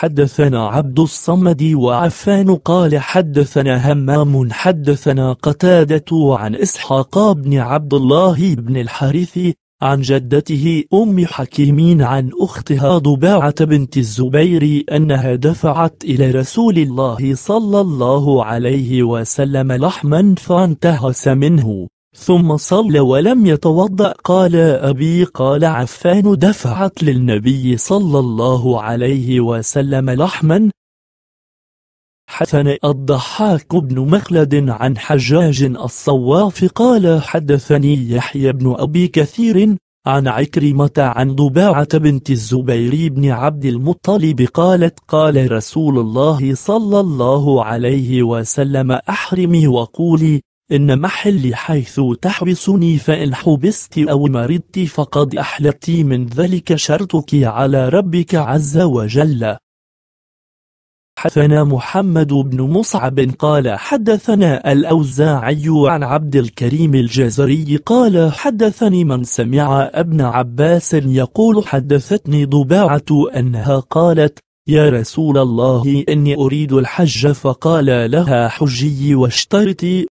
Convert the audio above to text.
حدثنا عبد الصمد وعفان قال حدثنا همام حدثنا قتادة عن إسحاق بن عبد الله بن الحارث عن جدته أم حكيمين عن أختها ضباعة بنت الزبير أنها دفعت إلى رسول الله صلى الله عليه وسلم لحما فانتهس منه ثم صلى ولم يتوضأ قال أبي قال عفان دفعت للنبي صلى الله عليه وسلم لحما حدثنا الضحاك بن مخلد عن حجاج الصواف قال حدثني يحيى بن أبي كثير عن عكرمة عن ضباعة بنت الزبير بن عبد المطلب قالت قال رسول الله صلى الله عليه وسلم أحرمي وقولي إن محلي حيث تحبسني فإن حبست أو مرضت فقد أحلقت من ذلك شرطك على ربك عز وجل حدثنا محمد بن مصعب قال حدثنا الأوزاعي عن عبد الكريم الجزري قال حدثني من سمع ابن عباس يقول حدثتني ضباعة أنها قالت يا رسول الله إني أريد الحج فقال لها حجي واشترطي